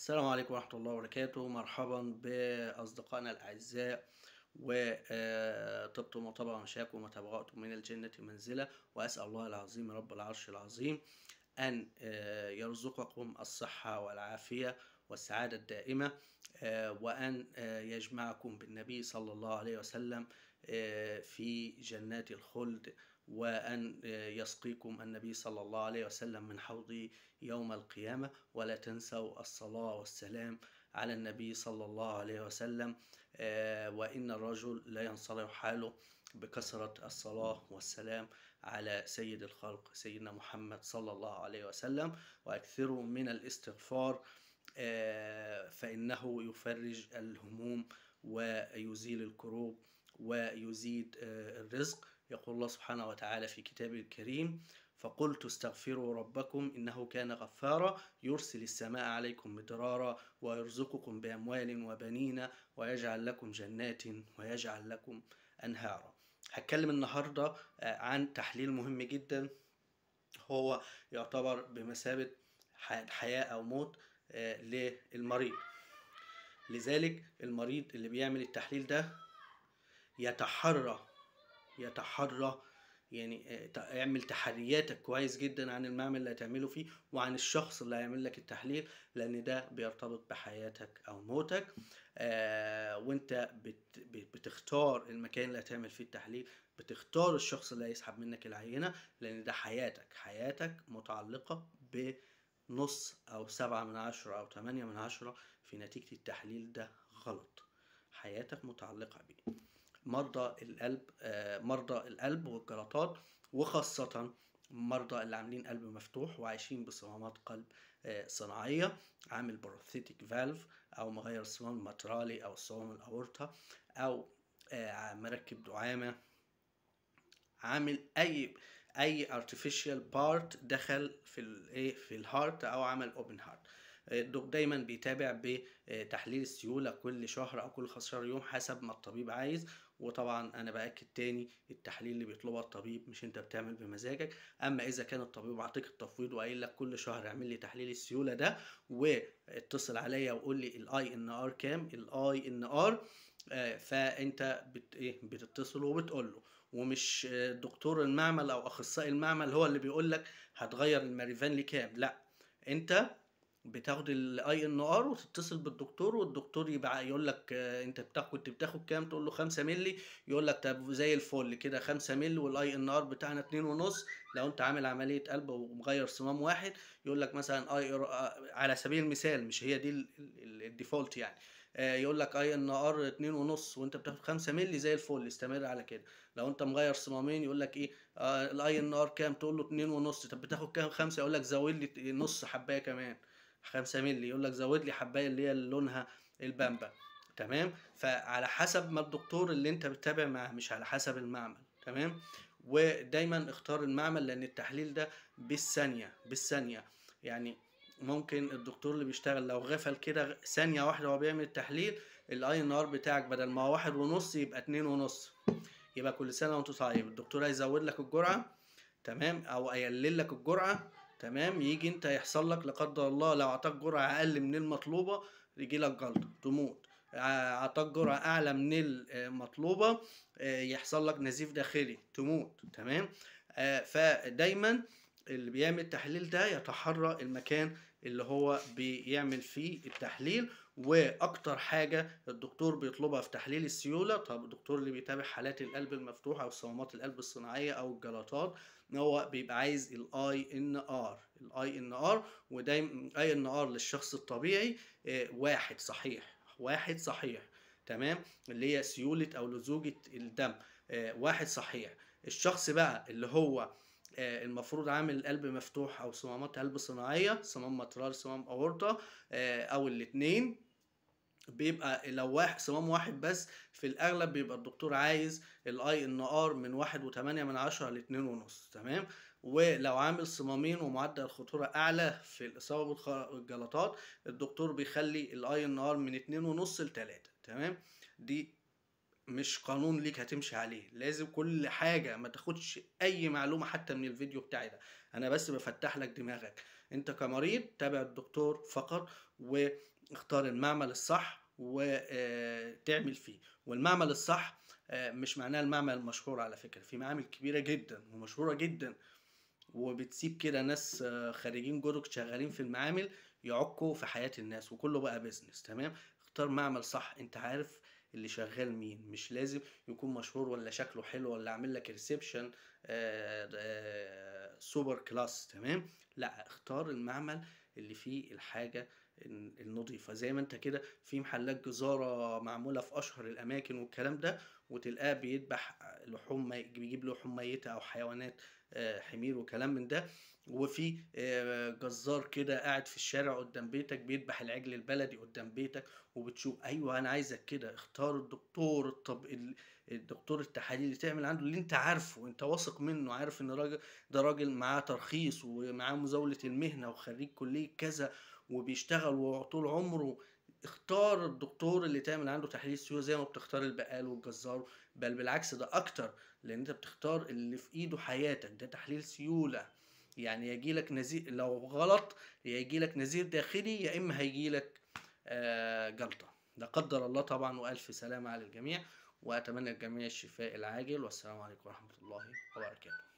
السلام عليكم ورحمة الله وبركاته مرحبا بأصدقائنا الأعزاء وطبتم آه، وطبعا مشاكم وتبغأتم من الجنة منزلة وأسأل الله العظيم رب العرش العظيم أن آه، يرزقكم الصحة والعافية والسعادة الدائمة آه، وأن يجمعكم بالنبي صلى الله عليه وسلم آه، في جنات الخلد وأن آه، يسقيكم النبي صلى الله عليه وسلم من حوضه يوم القيامة ولا تنسوا الصلاة والسلام على النبي صلى الله عليه وسلم آه، وإن الرجل لا ينصلح حاله بكثرة الصلاة والسلام على سيد الخلق سيدنا محمد صلى الله عليه وسلم وأكثروا من الاستغفار فإنه يفرج الهموم ويزيل الكروب ويزيد آه، الرزق يقول الله سبحانه وتعالى في كتابه الكريم فقلت استغفروا ربكم إنه كان غفارا يرسل السماء عليكم مدرارا ويرزقكم بأموال وبنين ويجعل لكم جنات ويجعل لكم أنهارا هتكلم النهاردة آه، عن تحليل مهم جدا هو يعتبر بمثابة حياة أو موت آه، للمريض لذلك المريض اللي بيعمل التحليل ده يتحرى يتحرى يعني آه، اعمل تحرياتك كويس جدا عن المعمل اللي هتعمله فيه وعن الشخص اللي هيعمل لك التحليل لان ده بيرتبط بحياتك او موتك آه وانت بتختار المكان اللي هتعمل فيه التحليل بتختار الشخص اللي هيسحب منك العينه لان ده حياتك حياتك متعلقه بنص او سبعة من عشرة او تمانية من عشرة في نتيجة التحليل ده غلط حياتك متعلقة بيه مرضى القلب آه، مرضى القلب والجلطات وخاصة مرضى اللي عاملين قلب مفتوح وعايشين بصمامات قلب آه، صناعية عامل بروثيتيك فالف أو مغير الصمام الماترالي أو الصمام الأورطة أو آه، مركب دعامة عامل أي أي ارتفيشال بارت دخل في الإيه في الهارت أو عمل أوبن هارت الدوق دايما بيتابع بتحليل السيوله كل شهر او كل 15 يوم حسب ما الطبيب عايز وطبعا انا باكد تاني التحليل اللي بيطلبها الطبيب مش انت بتعمل بمزاجك اما اذا كان الطبيب عاطيك التفويض وقايل لك كل شهر اعمل لي تحليل السيوله ده واتصل عليا وقول لي الاي ان ار كام الاي ان آه، ار فانت بت ايه بتتصل وبتقول له ومش آه، دكتور المعمل او اخصائي المعمل هو اللي بيقول لك هتغير الماريفان لكام لا انت بتاخد الاي ان ار وتتصل بالدكتور والدكتور يبقى يقول لك آه، انت بتاخد كنت بتاخد كام تقول له 5 مللي يقول لك طب زي الفل كده 5 مللي والاي ان ار بتاعنا 2 ونص لو انت عامل عمليه قلب ومغير صمام واحد يقول لك مثلا اي آه، على سبيل المثال مش هي دي الديفولت يعني آه، يقول لك اي ان ار 2 ونص وانت بتاخد 5 مللي زي الفل استمر على كده لو انت مغير صمامين يقول لك ايه الاي ان ار كام تقول له 2 ونص طب بتاخد كام 5 يقول لك زود لي نص حبايه كمان 5 مللي يقول لك زود لي حبايه اللي هي لونها البامبا تمام فعلى حسب ما الدكتور اللي انت بتتابع معاه مش على حسب المعمل تمام ودايما اختار المعمل لان التحليل ده بالثانيه بالثانيه يعني ممكن الدكتور اللي بيشتغل لو غفل كده ثانية واحدة وهو بيعمل التحليل الاي ان ار بتاعك بدل ما هو واحد ونص يبقى اتنين ونص يبقى كل سنة وانت طيب الدكتور هيزود لك الجرعة تمام او هيقلل لك الجرعة تمام يجي انت يحصل لك لا قدر الله لو اعطاك جرعه اقل من المطلوبه يجي لك جلطه تموت اعطاك جرعه اعلى من المطلوبه آه، يحصل لك نزيف داخلي تموت تمام آه، فدايما اللي بيعمل التحليل ده يتحرى المكان اللي هو بيعمل فيه التحليل واكتر حاجه الدكتور بيطلبها في تحليل السيوله طب الدكتور اللي بيتابع حالات القلب المفتوح او صمامات القلب الصناعيه او الجلطات ان هو بيبقى عايز الاي ان ار الاي ان ار ودايما اي ان ار للشخص الطبيعي آه، واحد صحيح واحد صحيح تمام اللي هي سيوله او لزوجه الدم آه، واحد صحيح الشخص بقى اللي هو آه، المفروض عامل القلب مفتوح او صمامات قلب صناعيه صمام ماترال صمام اورطه او الاثنين بيبقى لو واحد صمام واحد بس في الاغلب بيبقى الدكتور عايز الاي ان ار من واحد وتمانية من عشرة لاتنين ونص تمام ولو عامل صمامين ومعدل الخطورة أعلى في الإصابة بالجلطات الدكتور بيخلي الآي إن آر من اتنين ونص لتلاتة تمام دي مش قانون ليك هتمشي عليه لازم كل حاجة ما تاخدش أي معلومة حتى من الفيديو بتاعي ده أنا بس بفتح لك دماغك أنت كمريض تابع الدكتور فقط واختار المعمل الصح وتعمل فيه والمعمل الصح آه، مش معناه المعمل المشهور على فكرة في معامل كبيرة جدا ومشهورة جدا وبتسيب كده ناس آه، خارجين جدد شغالين في المعامل يعكوا في حياة الناس وكله بقى بيزنس تمام اختار معمل صح انت عارف اللي شغال مين مش لازم يكون مشهور ولا شكله حلو ولا عامل لك ريسبشن سوبر كلاس تمام لا اختار المعمل اللي فيه الحاجة النظيفه زي ما انت كده في محلات جزاره معموله في اشهر الاماكن والكلام ده وتلقاه بيذبح لحوم بيجيب لحوم ميته او حيوانات آه، حمير وكلام من ده وفي آه، جزار كده قاعد في الشارع قدام بيتك بيذبح العجل البلدي قدام بيتك وبتشوف ايوه انا عايزك كده اختار الدكتور الطب الدكتور التحاليل اللي تعمل عنده اللي انت عارفه انت واثق منه عارف ان راجل ده راجل معاه ترخيص ومعاه مزاوله المهنه وخريج كليه كذا وبيشتغل وطول عمره اختار الدكتور اللي تعمل عنده تحليل سيوله زي ما بتختار البقال والجزار بل بالعكس ده اكتر لان انت بتختار اللي في ايده حياتك ده تحليل سيوله يعني يجي لك نزير لو غلط يجي لك نزير داخلي يا اما هيجي لك آه، جلطه لا قدر الله طبعا والف سلامه على الجميع واتمنى الجميع الشفاء العاجل والسلام عليكم ورحمه الله وبركاته